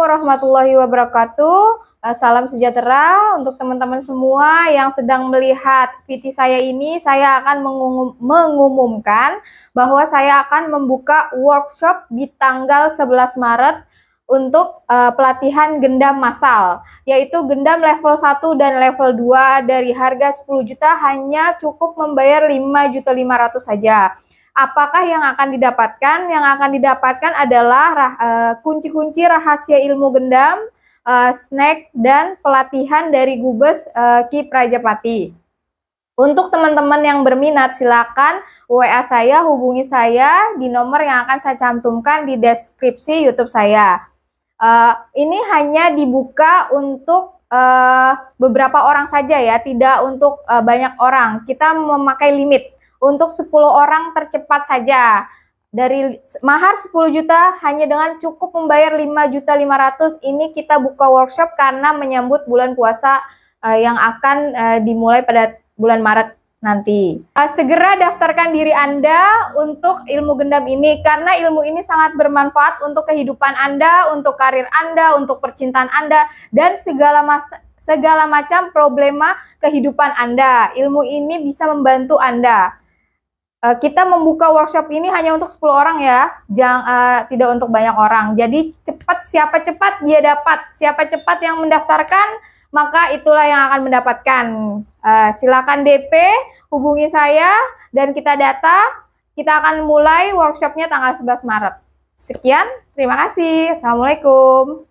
warahmatullahi wabarakatuh. Eh, salam sejahtera untuk teman-teman semua yang sedang melihat VT saya ini. Saya akan mengum mengumumkan bahwa saya akan membuka workshop di tanggal 11 Maret untuk uh, pelatihan gendam massal, yaitu gendam level 1 dan level 2 dari harga 10 juta hanya cukup membayar 5.500 saja apakah yang akan didapatkan? Yang akan didapatkan adalah eh, kunci-kunci rahasia ilmu gendam, uh, snack, dan pelatihan dari Gubes uh, Ki Prajapati. Untuk teman-teman yang berminat, silakan WA saya, hubungi saya di nomor yang akan saya cantumkan di deskripsi YouTube saya. Uh, ini hanya dibuka untuk uh, beberapa orang saja ya, tidak untuk uh, banyak orang. Kita memakai limit untuk 10 orang tercepat saja. Dari mahar 10 juta hanya dengan cukup membayar 5 juta 500 ini kita buka workshop karena menyambut bulan puasa uh, yang akan uh, dimulai pada bulan Maret nanti. Uh, segera daftarkan diri Anda untuk ilmu gendam ini karena ilmu ini sangat bermanfaat untuk kehidupan Anda, untuk karir Anda, untuk percintaan Anda dan segala mas segala macam problema kehidupan Anda. Ilmu ini bisa membantu Anda uh, kita membuka workshop ini hanya untuk 10 orang ya, jangan uh, eh, tidak untuk banyak orang. Jadi cepat siapa cepat dia dapat, siapa cepat yang mendaftarkan maka itulah yang akan mendapatkan. Uh, silakan DP hubungi saya dan kita data. Kita akan mulai workshopnya tanggal 11 Maret. Sekian, terima kasih. Assalamualaikum.